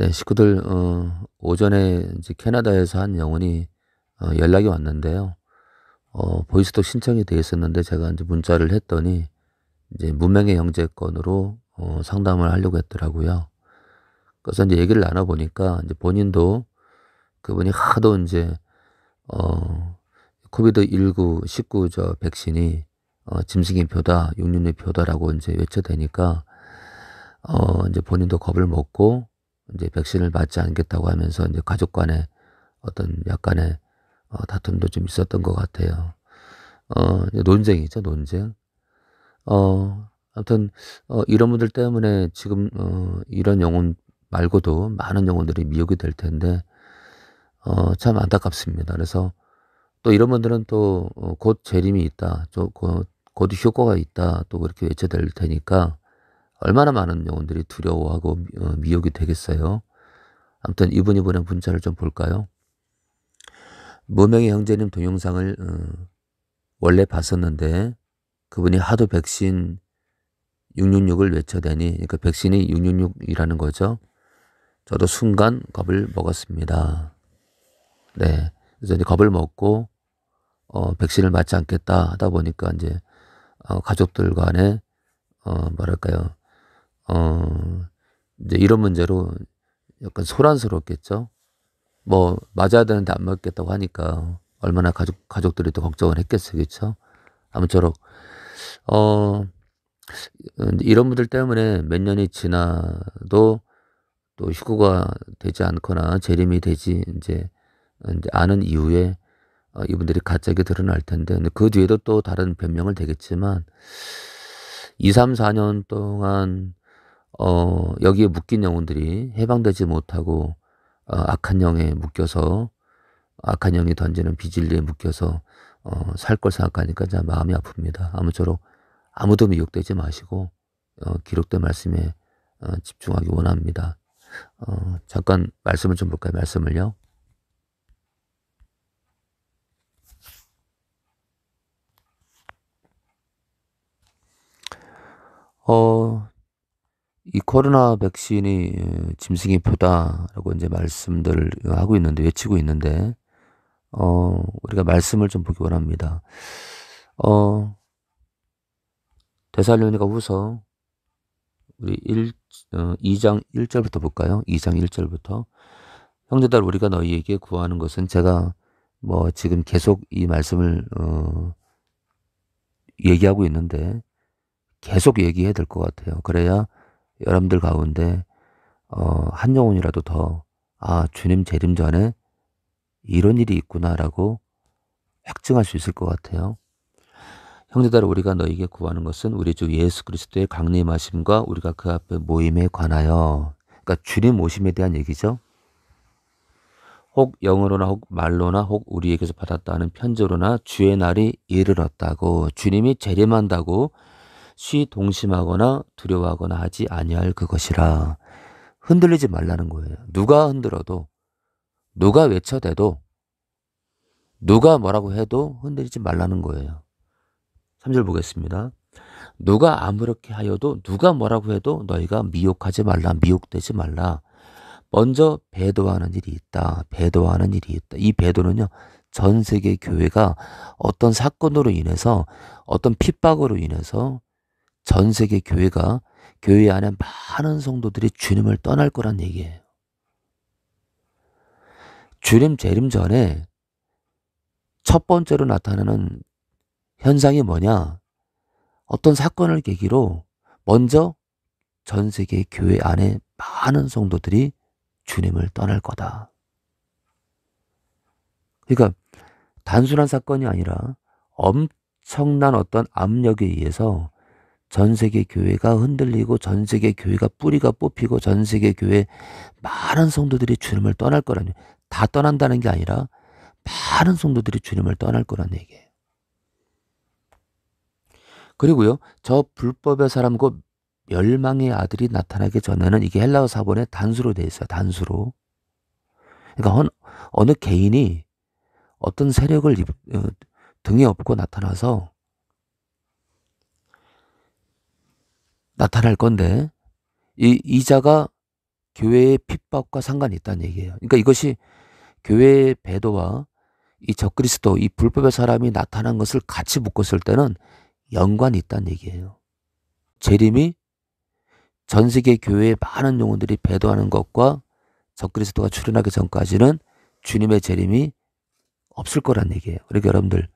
네, 식구들 어, 오전에 이제 캐나다에서 한 영혼이 어, 연락이 왔는데요. 어, 보이스톡 신청이 돼 있었는데 제가 이제 문자를 했더니 이제 무명의 형제 건으로 어, 상담을 하려고 했더라고요. 그래서 이제 얘기를 나눠 보니까 이제 본인도 그분이 하도 이제 어 코비드 19 19 저 백신이 어 짐승의 표다, 육륜의 표다라고 이제 외쳐대니까 어 이제 본인도 겁을 먹고 이제 백신을 맞지 않겠다고 하면서 이제 가족 간에 어떤 약간의 어, 다툼도 좀 있었던 것 같아요. 어, 논쟁이죠, 논쟁. 어, 아무튼, 어, 이런 분들 때문에 지금, 어, 이런 영혼 말고도 많은 영혼들이 미혹이 될 텐데, 어, 참 안타깝습니다. 그래서 또 이런 분들은 또곧 어, 재림이 있다, 곧, 곧 효과가 있다, 또 그렇게 외쳐될 테니까, 얼마나 많은 영혼들이 두려워하고 어, 미혹이 되겠어요. 아무튼 이분이 보낸 문자를 좀 볼까요? 무명의 형제님 동영상을 어, 원래 봤었는데 그분이 하도 백신 666을 외쳐대니 그러니까 백신이 666이라는 거죠. 저도 순간 겁을 먹었습니다. 네. 그래서 이제 겁을 먹고 어, 백신을 맞지 않겠다 하다 보니까 이제 어, 가족들 간에 어, 뭐랄까요 어, 이제 이런 문제로 약간 소란스럽겠죠? 뭐, 맞아야 되는데 안 맞겠다고 하니까 얼마나 가족, 가족들이 또 걱정을 했겠어요, 그렇죠? 아무쪼록, 어, 이런 분들 때문에 몇 년이 지나도 또 휴구가 되지 않거나 재림이 되지 이제, 이제 아는 이후에 어, 이분들이 갑자기 드러날 텐데 근데 그 뒤에도 또 다른 변명을 되겠지만 2, 3, 4년 동안 어, 여기에 묶인 영혼들이 해방되지 못하고 어, 악한 영에 묶여서 악한 영이 던지는 비진리에 묶여서 어, 살걸 생각하니까 참 마음이 아픕니다. 아무쪼록 아무도 미혹되지 마시고 어, 기록된 말씀에 어, 집중하기 원합니다. 어, 잠깐 말씀을 좀 볼까요? 말씀을요. 어, 이 코로나 백신이 예, 짐승의 표다라고 이제 말씀들 하고 있는데 외치고 있는데 어 우리가 말씀을 좀 보기 원합니다. 어대살로니가 후서 우리 1, 어, 2장 1절부터 볼까요? 2장 1절부터 형제들 우리가 너희에게 구하는 것은 제가 뭐 지금 계속 이 말씀을 어, 얘기하고 있는데 계속 얘기해야 될 것 같아요. 그래야 여러분들 가운데 어, 한 영혼이라도 더 아, 주님 재림 전에 이런 일이 있구나라고 확증할 수 있을 것 같아요. 형제들 우리가 너에게 구하는 것은 우리 주 예수 그리스도의 강림하심과 우리가 그 앞에 모임에 관하여 그러니까 주님 오심에 대한 얘기죠. 혹 영어로나 혹 말로나 혹 우리에게서 받았다는 편지로나 주의 날이 이르렀다고 주님이 재림한다고 쉬 동심하거나 두려워하거나 하지 아니할 그것이라 흔들리지 말라는 거예요. 누가 흔들어도 누가 외쳐대도 누가 뭐라고 해도 흔들리지 말라는 거예요. 3절 보겠습니다. 누가 아무렇게 하여도 누가 뭐라고 해도 너희가 미혹하지 말라 미혹되지 말라 먼저 배도하는 일이 있다 배도하는 일이 있다 이 배도는요 전 세계 교회가 어떤 사건으로 인해서 어떤 핍박으로 인해서 전 세계 교회가 교회 안에 많은 성도들이 주님을 떠날 거란 얘기예요. 주님 재림 전에 첫 번째로 나타나는 현상이 뭐냐? 어떤 사건을 계기로 먼저 전 세계 교회 안에 많은 성도들이 주님을 떠날 거다. 그러니까 단순한 사건이 아니라 엄청난 어떤 압력에 의해서 전 세계 교회가 흔들리고 전 세계 교회가 뿌리가 뽑히고 전 세계 교회 많은 성도들이 주님을 떠날 거라니다 떠난다는 게 아니라 많은 성도들이 주님을 떠날 거라는 얘기예요. 그리고요. 저 불법의 사람과 멸망의 아들이 나타나기 전에는 이게 헬라어 사본에 단수로 돼 있어요. 단수로. 그러니까 어느 개인이 어떤 세력을 어, 등에 업고 나타나서 나타날 건데 이 이자가 교회의 핍박과 상관이 있다는 얘기예요. 그러니까 이것이 교회의 배도와 이 적그리스도 이 불법의 사람이 나타난 것을 같이 묶었을 때는 연관이 있다는 얘기예요. 재림이 전 세계 교회의 많은 영혼들이 배도하는 것과 적그리스도가 출현하기 전까지는 주님의 재림이 없을 거란 얘기예요. 그러니까 여러분들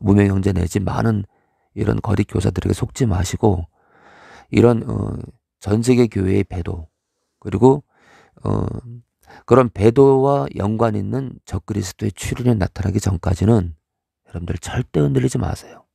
무명 형제 내지 많은 이런 거리 교사들에게 속지 마시고 이런 어, 전 세계 교회의 배도 그리고 어, 그런 배도와 연관 있는 적그리스도의 출현이 나타나기 전까지는 여러분들 절대 흔들리지 마세요.